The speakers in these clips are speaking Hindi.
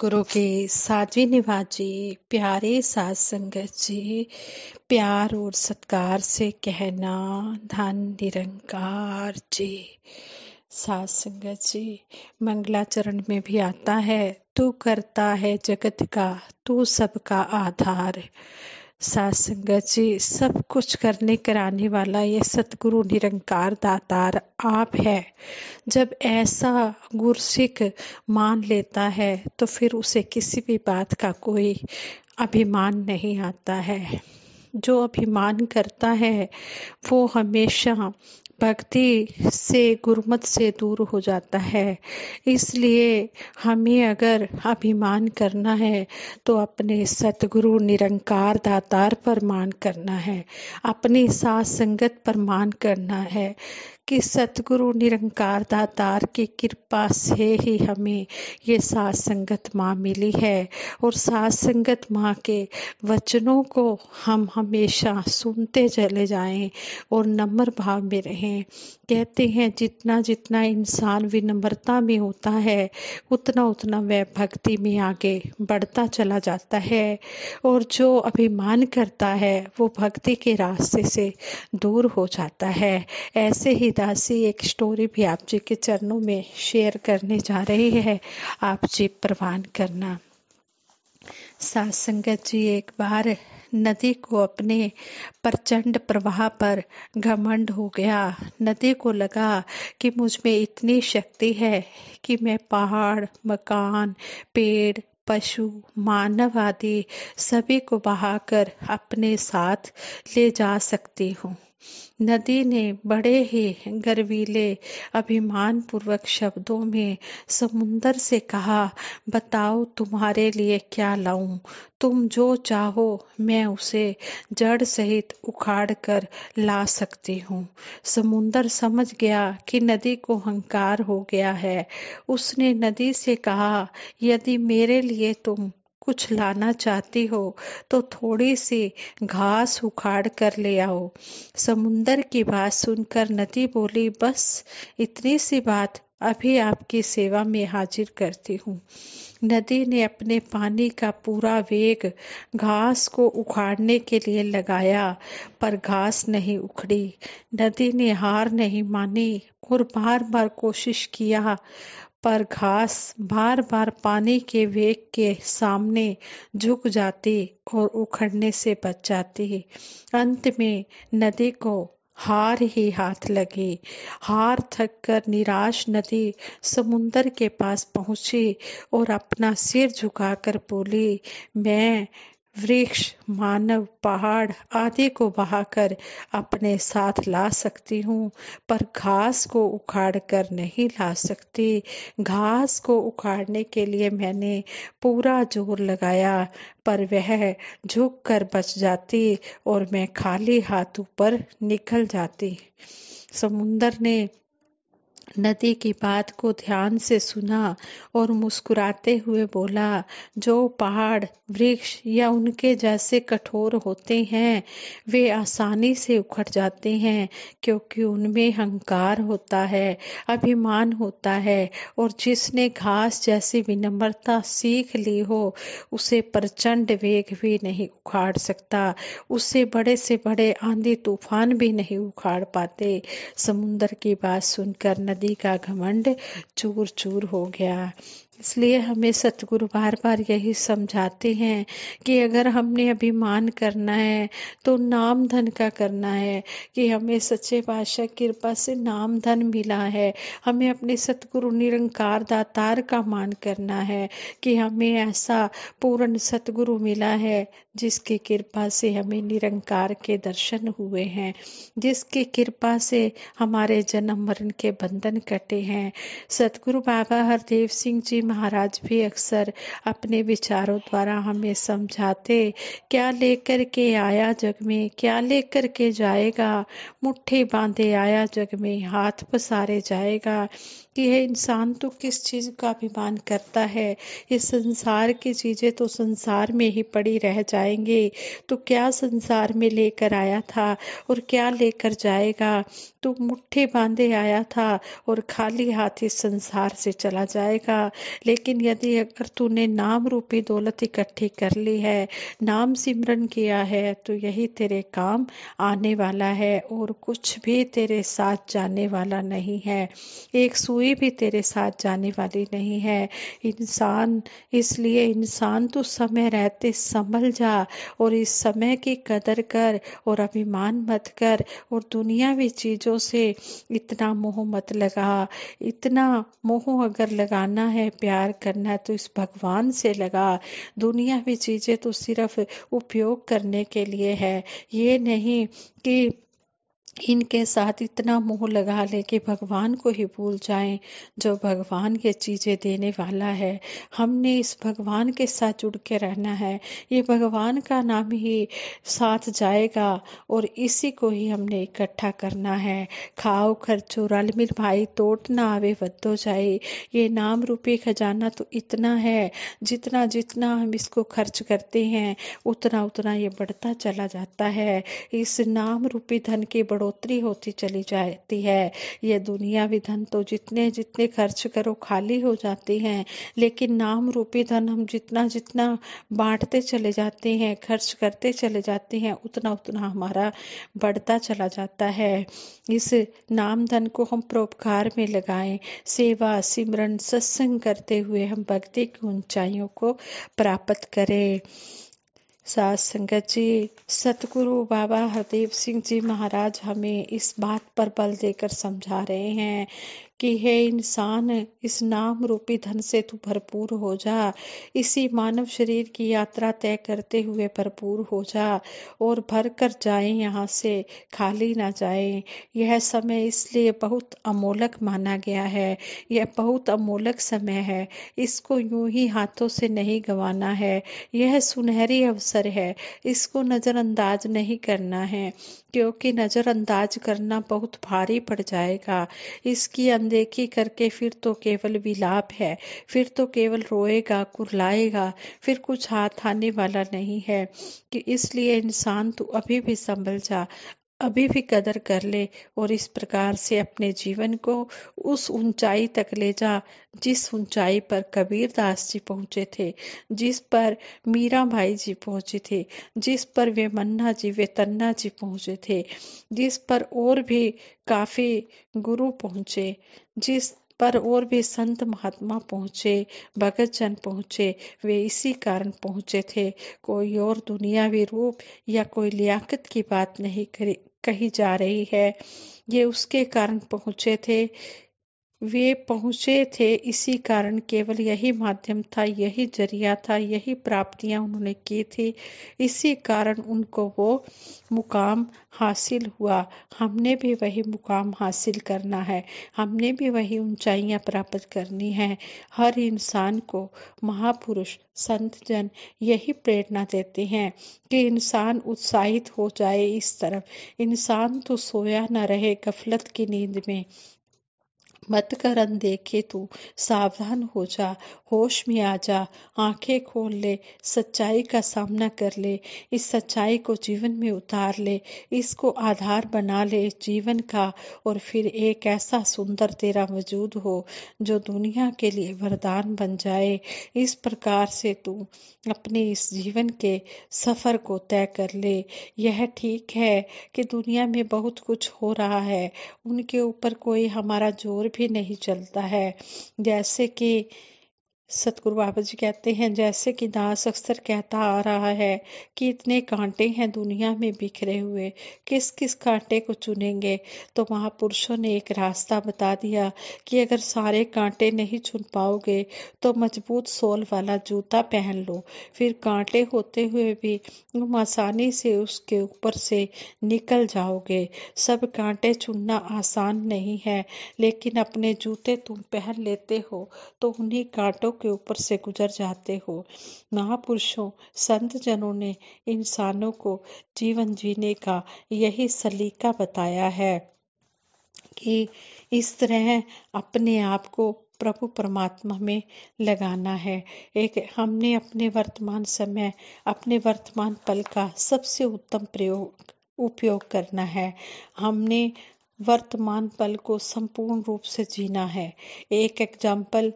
गुरु के साधवी निवास जी प्यारे साध संगत जी प्यार और सत्कार से कहना धन निरंकार जी साध संगत जी मंगलाचरण में भी आता है तू करता है जगत का तू सबका आधार सत्संगत जी सब कुछ करने कराने वाला ये सतगुरु निरंकार दातार आप है जब ऐसा गुरसिख मान लेता है तो फिर उसे किसी भी बात का कोई अभिमान नहीं आता है जो अभिमान करता है वो हमेशा भक्ति से गुरमत से दूर हो जाता है इसलिए हमें अगर अभिमान करना है तो अपने सतगुरु निरंकार दातार पर मान करना है अपनी सास संगत पर मान करना है कि सतगुरु निरंकार दातार की कृपा से ही हमें ये सास संगत माँ मिली है और सास संगत माँ के वचनों को हम हमेशा सुनते चले जाएं और नम्र भाव में रहें कहते हैं जितना जितना इंसान विनम्रता में होता है उतना उतना वह भक्ति में आगे बढ़ता चला जाता है और जो अभिमान करता है वो भक्ति के रास्ते से दूर हो जाता है ऐसे ही दास एक स्टोरी भी आप जी के चरणों में शेयर करने जा रही है आप जी प्रवान करना सात संगत जी एक बार नदी को अपने प्रचंड प्रवाह पर घमंड हो गया नदी को लगा कि मुझ में इतनी शक्ति है कि मैं पहाड़ मकान पेड़ पशु मानव आदि सभी को बहाकर अपने साथ ले जा सकती हूँ नदी ने बड़े ही गर्वीले अभिमान पूर्वक शब्दों में समुन्दर से कहा बताओ तुम्हारे लिए क्या लाऊं तुम जो चाहो मैं उसे जड़ सहित उखाड़ कर ला सकती हूँ समुन्दर समझ गया कि नदी को हंकार हो गया है उसने नदी से कहा यदि मेरे लिए तुम कुछ लाना चाहती हो तो थोड़ी सी घास उखाड़ कर ले आओ समुंदर की बात सुनकर नदी बोली बस इतनी सी बात अभी आपकी सेवा में हाजिर करती हूँ नदी ने अपने पानी का पूरा वेग घास को उखाड़ने के लिए लगाया पर घास नहीं उखड़ी नदी ने हार नहीं मानी और बार बार कोशिश किया पर घास बार बार पानी के वेग के सामने झुक जाती और उखड़ने से बच जाती अंत में नदी को हार ही हाथ लगी हार थक कर निराश नदी समुंदर के पास पहुंची और अपना सिर झुकाकर बोली मैं वृक्ष मानव पहाड़ आदि को बहाकर अपने साथ ला सकती हूँ पर घास को उखाड़ कर नहीं ला सकती घास को उखाड़ने के लिए मैंने पूरा जोर लगाया पर वह झुक कर बच जाती और मैं खाली हाथों पर निकल जाती समुंदर ने नदी की बात को ध्यान से सुना और मुस्कुराते हुए बोला जो पहाड़ वृक्ष या उनके जैसे कठोर होते हैं वे आसानी से उखड़ जाते हैं क्योंकि उनमें हंकार होता है अभिमान होता है और जिसने घास जैसी विनम्रता सीख ली हो उसे प्रचंड वेग भी नहीं उखाड़ सकता उसे बड़े से बड़े आंधी तूफान भी नहीं उखाड़ पाते समुन्द्र की बात सुनकर नदी आदि का घमंड चूर चूर हो गया इसलिए हमें सतगुरु बार बार यही समझाते हैं कि अगर हमने अभिमान करना है तो नाम धन का करना है कि हमें सच्चे पातशाह कृपा से नाम धन मिला है हमें अपने सतगुरु निरंकार दातार का मान करना है कि हमें ऐसा पूर्ण सतगुरु मिला है जिसके कृपा से हमें निरंकार के दर्शन हुए हैं जिसके कृपा से हमारे जन्म मरण के बंधन कटे हैं सतगुरु बाबा हरदेव सिंह जी महाराज भी अक्सर अपने विचारों द्वारा हमें समझाते क्या लेकर के आया जग में क्या लेकर के जाएगा मुट्ठी बांधे आया जग में हाथ पसारे जाएगा कि यह इंसान तो किस चीज़ का अभिमान करता है इस संसार की चीज़ें तो संसार में ही पड़ी रह जाएंगे तो क्या संसार में लेकर आया था और क्या लेकर जाएगा तो मुट्ठी बांधे आया था और खाली हाथ इस संसार से चला जाएगा लेकिन यदि अगर तूने नाम रूपी दौलत इकट्ठी कर ली है नाम सिमरन किया है तो यही तेरे काम आने वाला है और कुछ भी तेरे साथ जाने वाला नहीं है एक सुई भी तेरे साथ जाने वाली नहीं है इंसान इसलिए इंसान तो समय रहते संभल जा और इस समय की कदर कर और अभिमान मत कर और दुनियावी चीज़ों से इतना मोह मत लगा इतना मोह अगर लगाना है प्यार प्यार करना तो इस भगवान से लगा दुनिया भी चीज़ें तो सिर्फ उपयोग करने के लिए है ये नहीं कि इनके साथ इतना मोह लगा ले कि भगवान को ही भूल जाएं जो भगवान ये चीज़ें देने वाला है हमने इस भगवान के साथ जुड़ के रहना है ये भगवान का नाम ही साथ जाएगा और इसी को ही हमने इकट्ठा करना है खाओ खर्चो रल मिल भाई तोट ना आवे वद्दो जाए ये नाम रूपी खजाना तो इतना है जितना जितना हम इसको खर्च करते हैं उतना उतना ये बढ़ता चला जाता है इस नाम रूपी धन के बड़ो बढ़ोतरी होती चली जाती है ये दुनिया भी धन तो जितने जितने खर्च करो खाली हो जाती है लेकिन नाम रूपी धन हम जितना जितना बांटते चले जाते हैं खर्च करते चले जाते हैं उतना उतना हमारा बढ़ता चला जाता है इस नाम धन को हम प्रोपकार में लगाएं सेवा सिमरन सत्संग करते हुए हम भक्ति की ऊंचाइयों को प्राप्त करें सास संगत जी सतगुरु बाबा हरदेव सिंह जी महाराज हमें इस बात पर बल देकर समझा रहे हैं कि हे इंसान इस नाम रूपी धन से तू भरपूर हो जा इसी मानव शरीर की यात्रा तय करते हुए भरपूर हो जा और भर कर जाए यहाँ से खाली ना जाए यह समय इसलिए बहुत अमोलक माना गया है यह बहुत अमोलक समय है इसको यूं ही हाथों से नहीं गंवाना है यह सुनहरी अवसर है इसको नज़रअंदाज नहीं करना है क्योंकि नज़रअंदाज करना बहुत भारी पड़ जाएगा इसकी अनदेखी करके फिर तो केवल विलाप है फिर तो केवल रोएगा कुरलाएगा फिर कुछ हाथ आने वाला नहीं है कि इसलिए इंसान तू अभी भी संभल जा अभी भी कदर कर ले और इस प्रकार से अपने जीवन को उस ऊंचाई तक ले जा जिस ऊंचाई पर कबीर दास जी पहुंचे थे जिस पर मीरा भाई जी पहुंचे थे जिस पर वे मन्ना जी वे तन्ना जी पहुंचे थे जिस पर और भी काफी गुरु पहुंचे जिस पर और भी संत महात्मा पहुंचे भगत जन पहुंचे वे इसी कारण पहुंचे थे कोई और दुनियावी रूप या कोई लियाकत की बात नहीं कही जा रही है ये उसके कारण पहुंचे थे वे पहुँचे थे इसी कारण केवल यही माध्यम था यही जरिया था यही प्राप्तियां उन्होंने की थी इसी कारण उनको वो मुकाम हासिल हुआ हमने भी वही मुकाम हासिल करना है हमने भी वही ऊंचाइयां प्राप्त करनी है हर इंसान को महापुरुष संत जन यही प्रेरणा देते हैं कि इंसान उत्साहित हो जाए इस तरफ इंसान तो सोया न रहे गफलत की नींद में मत करन देखे तू सावधान हो जा होश में आ जा आंखें खोल ले सच्चाई का सामना कर ले इस सच्चाई को जीवन में उतार ले इसको आधार बना ले जीवन का और फिर एक ऐसा सुंदर तेरा वजूद हो जो दुनिया के लिए वरदान बन जाए इस प्रकार से तू अपने इस जीवन के सफ़र को तय कर ले यह ठीक है कि दुनिया में बहुत कुछ हो रहा है उनके ऊपर कोई हमारा जोर भी नहीं चलता है जैसे कि सतगुरु बाबा जी कहते हैं जैसे कि दास अक्सर कहता आ रहा है कि इतने कांटे हैं दुनिया में बिखरे हुए किस किस कांटे को चुनेंगे तो महापुरुषों ने एक रास्ता बता दिया कि अगर सारे कांटे नहीं चुन पाओगे तो मजबूत सोल वाला जूता पहन लो फिर कांटे होते हुए भी तुम आसानी से उसके ऊपर से निकल जाओगे सब कांटे चुनना आसान नहीं है लेकिन अपने जूते तुम पहन लेते हो तो उन्हीं कांटों के ऊपर से गुजर जाते हो महापुरुषों संत जनों ने इंसानों को जीवन जीने का यही सलीका बताया है कि इस तरह अपने आप को प्रभु परमात्मा में लगाना है एक हमने अपने वर्तमान समय अपने वर्तमान पल का सबसे उत्तम प्रयोग उपयोग करना है हमने वर्तमान पल को संपूर्ण रूप से जीना है एक एग्जाम्पल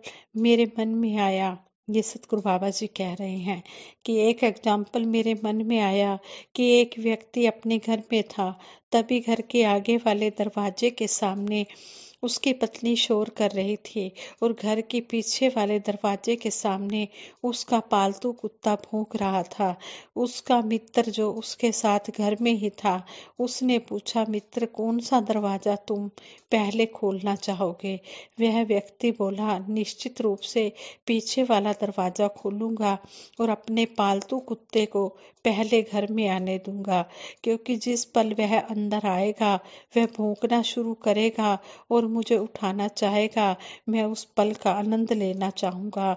मेरे मन में आया ये सतगुरु बाबा जी कह रहे हैं कि एक एग्जाम्पल मेरे मन में आया कि एक व्यक्ति अपने घर में था तभी घर के आगे वाले दरवाजे के सामने उसकी पत्नी शोर कर रही थी और घर के पीछे वाले दरवाजे के सामने उसका पालतू कुत्ता भूख रहा था उसका मित्र जो उसके साथ घर में ही था उसने पूछा मित्र कौन सा दरवाज़ा तुम पहले खोलना चाहोगे वह व्यक्ति बोला निश्चित रूप से पीछे वाला दरवाज़ा खोलूंगा और अपने पालतू कुत्ते को पहले घर में आने दूंगा क्योंकि जिस पल वह अंदर आएगा वह भूखना शुरू करेगा और मुझे उठाना चाहेगा मैं उस पल का आनंद लेना चाहूँगा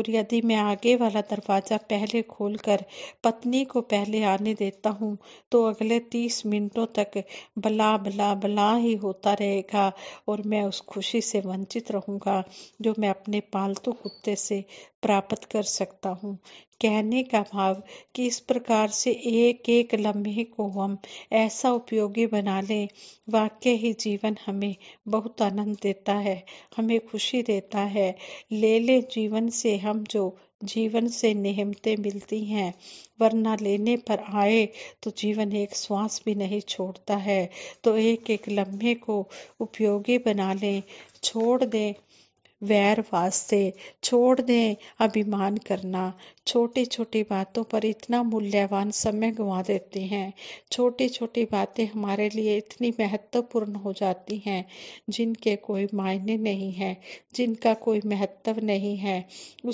और यदि मैं आगे वाला दरवाज़ा पहले खोलकर पत्नी को पहले आने देता हूँ तो अगले तीस मिनटों तक बला बला बला ही होता रहेगा और मैं उस खुशी से वंचित रहूँगा जो मैं अपने पालतू कुत्ते से प्राप्त कर सकता हूँ कहने का भाव कि इस प्रकार से एक एक लम्हे को हम ऐसा उपयोगी बना लें वाक्य ही जीवन हमें बहुत आनंद देता है हमें खुशी देता है ले ले जीवन से हम जो जीवन से नेहमते मिलती हैं वरना लेने पर आए तो जीवन एक श्वास भी नहीं छोड़ता है तो एक एक लम्हे को उपयोगी बना लें छोड़ दें वैर वास्ते छोड़ दें अभिमान करना छोटी छोटी बातों पर इतना मूल्यवान समय गंवा देते हैं छोटी छोटी बातें हमारे लिए इतनी महत्वपूर्ण हो जाती हैं जिनके कोई मायने नहीं है जिनका कोई महत्व नहीं है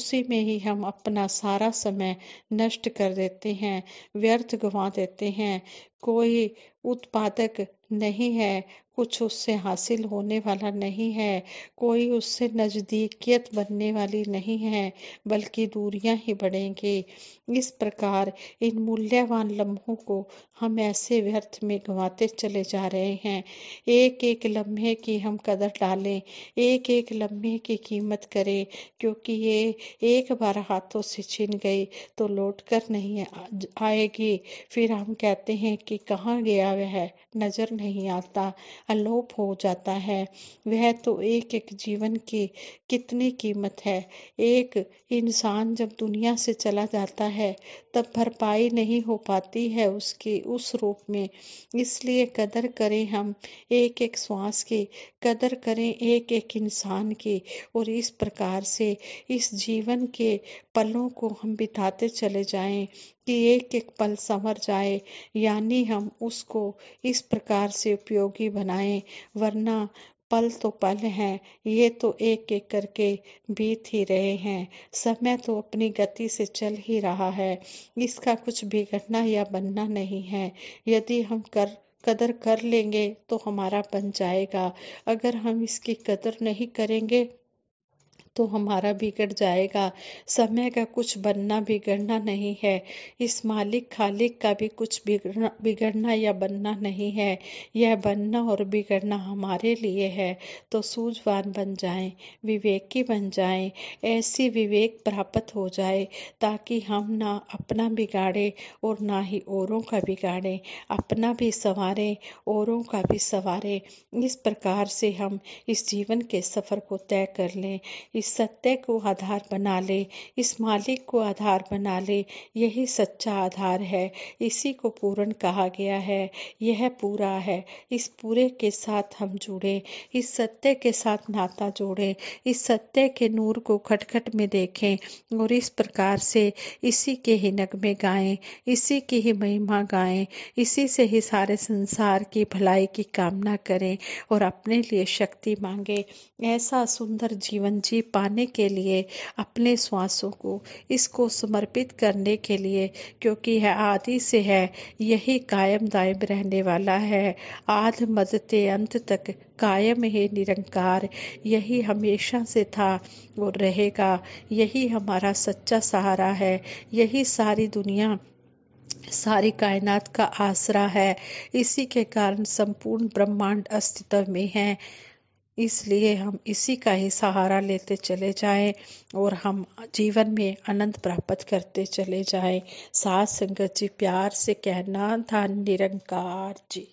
उसी में ही हम अपना सारा समय नष्ट कर देते हैं व्यर्थ गंवा देते हैं कोई उत्पादक नहीं है कुछ उससे हासिल होने वाला नहीं है कोई उससे नज़दीकियत बनने वाली नहीं है बल्कि दूरियां ही बढ़ेंगी इस प्रकार इन मूल्यवान लम्हों को हम ऐसे व्यर्थ में गंवाते चले जा रहे हैं एक एक लम्हे की हम कदर डालें एक एक लम्हे की कीमत करें क्योंकि ये एक बार हाथों से छिन गई तो लौट कर नहीं आएगी फिर हम कहते हैं कि कहाँ गया वह नज़र नहीं आता अलोप हो जाता है वह तो एक एक जीवन की कितनी कीमत है एक इंसान जब दुनिया से चला जाता है तब भरपाई नहीं हो पाती है उसके उस रूप में इसलिए कदर करें हम एक एक श्वास की कदर करें एक एक इंसान की और इस प्रकार से इस जीवन के पलों को हम बिताते चले जाएं कि एक एक पल संवर जाए यानी हम उसको इस प्रकार से उपयोगी बनाएं वरना पल तो पल हैं ये तो एक एक करके बीत ही रहे हैं समय तो अपनी गति से चल ही रहा है इसका कुछ बिगड़ना या बनना नहीं है यदि हम कर कदर कर लेंगे तो हमारा बन जाएगा अगर हम इसकी कदर नहीं करेंगे तो हमारा बिगड़ जाएगा समय का कुछ बनना बिगड़ना नहीं है इस मालिक खालिक का भी कुछ बिगड़ना बिगड़ना या बनना नहीं है यह बनना और बिगड़ना हमारे लिए है तो सूझवान बन जाएं विवेकी बन जाएं ऐसी विवेक प्राप्त हो जाए ताकि हम ना अपना बिगाड़े और ना ही औरों का बिगाड़े अपना भी संवारें औरों का भी संवारें इस प्रकार से हम इस जीवन के सफ़र को तय कर लें इस सत्य को आधार बना ले इस मालिक को आधार बना ले यही सच्चा आधार है इसी को पूर्ण कहा गया है यह पूरा है इस पूरे के साथ हम जुड़े इस सत्य के साथ नाता जोड़े इस सत्य के नूर को खटखट में देखें और इस प्रकार से इसी के ही नगमे गाएं इसी की ही महिमा गाएं इसी से ही सारे संसार की भलाई की कामना करें और अपने लिए शक्ति मांगे ऐसा सुंदर जीवन जी पाने के लिए अपने श्वासों को इसको समर्पित करने के लिए क्योंकि यह आदि से है यही कायम दायम रहने वाला है आध मदते अंत तक कायम है निरंकार यही हमेशा से था और रहेगा यही हमारा सच्चा सहारा है यही सारी दुनिया सारी कायनात का आसरा है इसी के कारण संपूर्ण ब्रह्मांड अस्तित्व में है इसलिए हम इसी का ही सहारा लेते चले जाएं और हम जीवन में आनंद प्राप्त करते चले जाएं सास संगत जी प्यार से कहना था निरंकार जी